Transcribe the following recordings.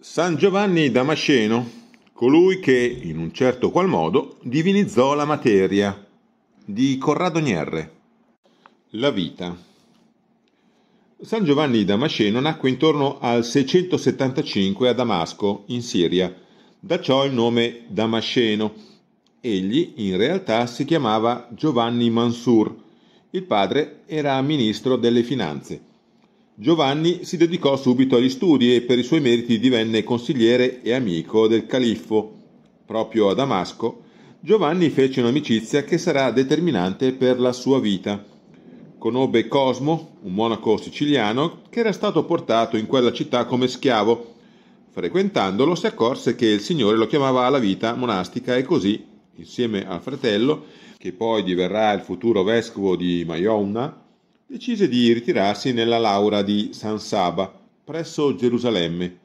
San Giovanni Damasceno, colui che, in un certo qual modo, divinizzò la materia, di Corrado Nierre. La vita. San Giovanni Damasceno nacque intorno al 675 a Damasco, in Siria, da ciò il nome Damasceno. Egli, in realtà, si chiamava Giovanni Mansur. Il padre era ministro delle finanze. Giovanni si dedicò subito agli studi e per i suoi meriti divenne consigliere e amico del califfo. Proprio a Damasco, Giovanni fece un'amicizia che sarà determinante per la sua vita. Conobbe Cosmo, un monaco siciliano, che era stato portato in quella città come schiavo. Frequentandolo si accorse che il Signore lo chiamava alla vita monastica e così, insieme al fratello, che poi diverrà il futuro vescovo di Maionna, decise di ritirarsi nella Laura di San Saba, presso Gerusalemme.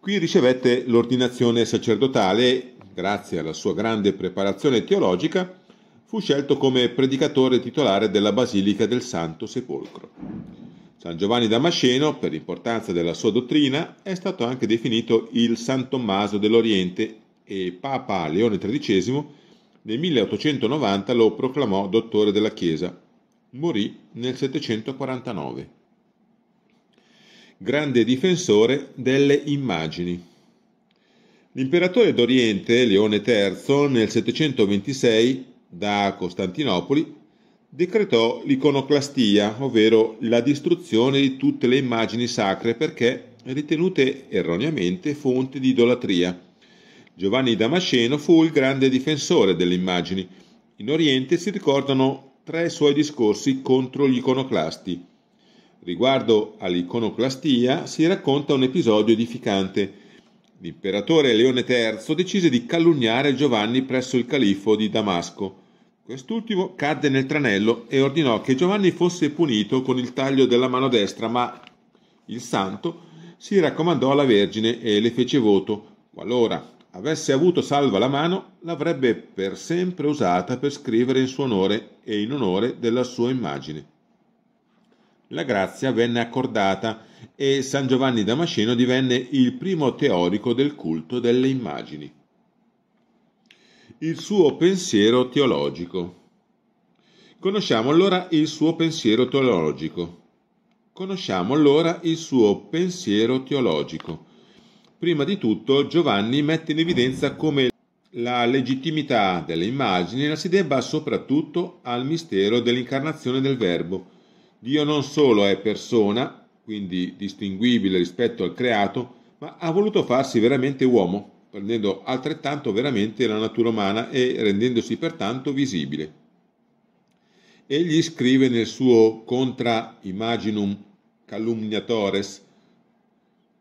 Qui ricevette l'ordinazione sacerdotale e, grazie alla sua grande preparazione teologica, fu scelto come predicatore titolare della Basilica del Santo Sepolcro. San Giovanni Damasceno, per l'importanza della sua dottrina, è stato anche definito il San Tommaso dell'Oriente e Papa Leone XIII nel 1890 lo proclamò dottore della Chiesa morì nel 749. Grande difensore delle immagini. L'imperatore d'Oriente, Leone III, nel 726, da Costantinopoli, decretò l'iconoclastia, ovvero la distruzione di tutte le immagini sacre perché ritenute erroneamente fonte di idolatria. Giovanni Damasceno fu il grande difensore delle immagini. In Oriente si ricordano tra i suoi discorsi contro gli iconoclasti. Riguardo all'iconoclastia si racconta un episodio edificante. L'imperatore Leone III decise di calunniare Giovanni presso il califfo di Damasco. Quest'ultimo cadde nel tranello e ordinò che Giovanni fosse punito con il taglio della mano destra, ma il santo si raccomandò alla Vergine e le fece voto, qualora avesse avuto salva la mano, l'avrebbe per sempre usata per scrivere in suo onore e in onore della sua immagine. La grazia venne accordata e San Giovanni Damasceno divenne il primo teorico del culto delle immagini. Il suo pensiero teologico. Conosciamo allora il suo pensiero teologico. Conosciamo allora il suo pensiero teologico Prima di tutto Giovanni mette in evidenza come la legittimità delle immagini la si debba soprattutto al mistero dell'incarnazione del Verbo. Dio non solo è persona, quindi distinguibile rispetto al creato, ma ha voluto farsi veramente uomo, prendendo altrettanto veramente la natura umana e rendendosi pertanto visibile. Egli scrive nel suo Contra Imaginum Calumniatores,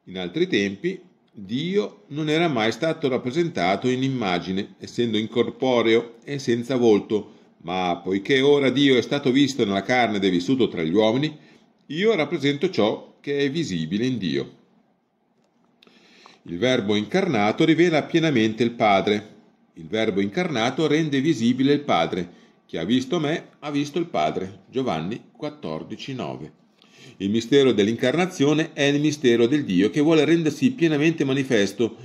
in altri tempi, Dio non era mai stato rappresentato in immagine, essendo incorporeo e senza volto, ma poiché ora Dio è stato visto nella carne ed è vissuto tra gli uomini, io rappresento ciò che è visibile in Dio. Il Verbo incarnato rivela pienamente il Padre. Il Verbo incarnato rende visibile il Padre. Chi ha visto me ha visto il Padre. Giovanni 14, 9. Il mistero dell'incarnazione è il mistero del Dio che vuole rendersi pienamente manifesto.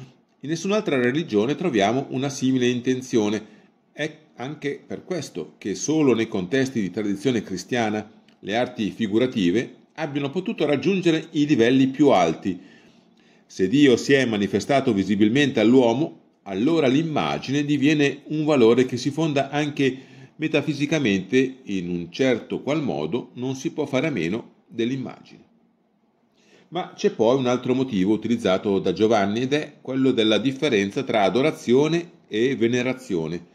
In nessun'altra religione troviamo una simile intenzione. È anche per questo che solo nei contesti di tradizione cristiana le arti figurative abbiano potuto raggiungere i livelli più alti. Se Dio si è manifestato visibilmente all'uomo, allora l'immagine diviene un valore che si fonda anche metafisicamente, in un certo qual modo non si può fare a meno dell'immagine. Ma c'è poi un altro motivo utilizzato da Giovanni ed è quello della differenza tra adorazione e venerazione,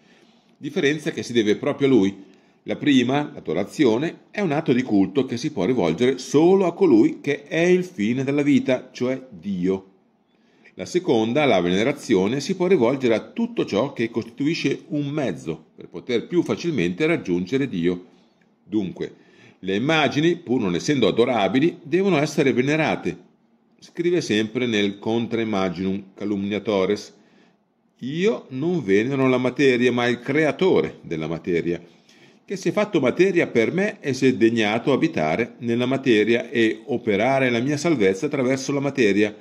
differenza che si deve proprio a lui. La prima, l'adorazione, è un atto di culto che si può rivolgere solo a colui che è il fine della vita, cioè Dio. La seconda, la venerazione, si può rivolgere a tutto ciò che costituisce un mezzo per poter più facilmente raggiungere Dio. Dunque, le immagini, pur non essendo adorabili, devono essere venerate. Scrive sempre nel Contra Imaginum Calumniatores. Io non venero la materia, ma il creatore della materia, che si è fatto materia per me e si è degnato abitare nella materia e operare la mia salvezza attraverso la materia.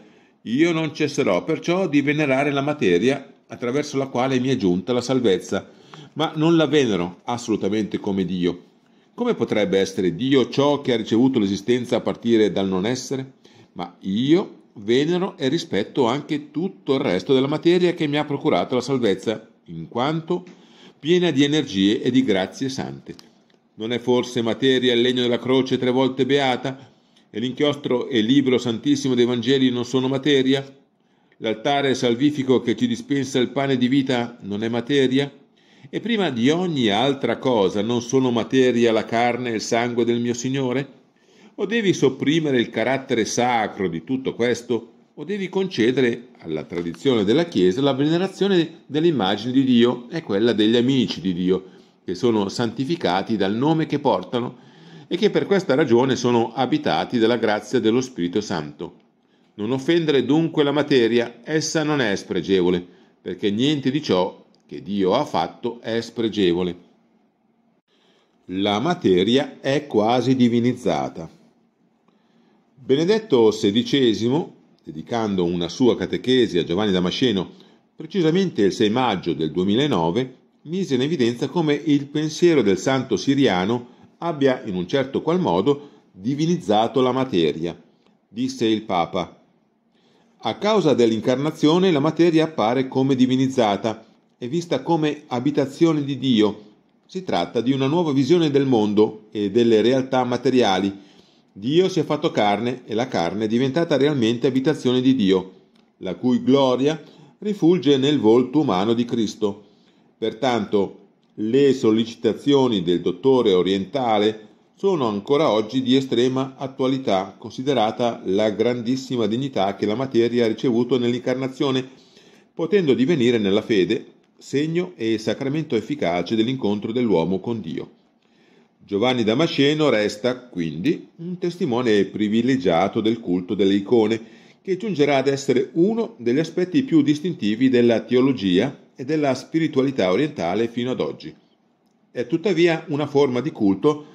Io non cesserò perciò di venerare la materia attraverso la quale mi è giunta la salvezza, ma non la venero assolutamente come Dio come potrebbe essere Dio ciò che ha ricevuto l'esistenza a partire dal non essere? Ma io venero e rispetto anche tutto il resto della materia che mi ha procurato la salvezza, in quanto piena di energie e di grazie sante. Non è forse materia il legno della croce tre volte beata? E l'inchiostro e il libro santissimo dei Vangeli non sono materia? L'altare salvifico che ci dispensa il pane di vita non è materia? e prima di ogni altra cosa non sono materia la carne e il sangue del mio Signore? O devi sopprimere il carattere sacro di tutto questo? O devi concedere alla tradizione della Chiesa la venerazione dell'immagine di Dio e quella degli amici di Dio, che sono santificati dal nome che portano e che per questa ragione sono abitati dalla grazia dello Spirito Santo. Non offendere dunque la materia, essa non è spregevole, perché niente di ciò che Dio ha fatto è spregevole. La materia è quasi divinizzata. Benedetto XVI, dedicando una sua catechesi a Giovanni Damasceno, precisamente il 6 maggio del 2009, mise in evidenza come il pensiero del santo siriano abbia, in un certo qual modo, divinizzato la materia, disse il Papa. A causa dell'incarnazione la materia appare come divinizzata, è vista come abitazione di Dio. Si tratta di una nuova visione del mondo e delle realtà materiali. Dio si è fatto carne e la carne è diventata realmente abitazione di Dio, la cui gloria rifulge nel volto umano di Cristo. Pertanto le sollecitazioni del dottore orientale sono ancora oggi di estrema attualità, considerata la grandissima dignità che la materia ha ricevuto nell'incarnazione, potendo divenire nella fede segno e sacramento efficace dell'incontro dell'uomo con Dio. Giovanni Damasceno resta quindi un testimone privilegiato del culto delle icone, che giungerà ad essere uno degli aspetti più distintivi della teologia e della spiritualità orientale fino ad oggi. È tuttavia una forma di culto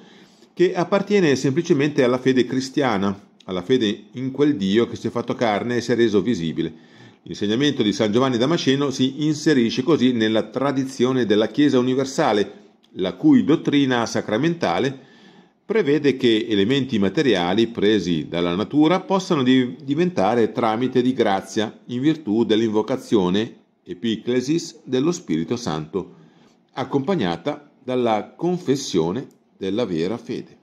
che appartiene semplicemente alla fede cristiana, alla fede in quel Dio che si è fatto carne e si è reso visibile L'insegnamento di San Giovanni Damasceno si inserisce così nella tradizione della Chiesa universale, la cui dottrina sacramentale prevede che elementi materiali presi dalla natura possano diventare tramite di grazia in virtù dell'invocazione epiclesis dello Spirito Santo, accompagnata dalla confessione della vera fede.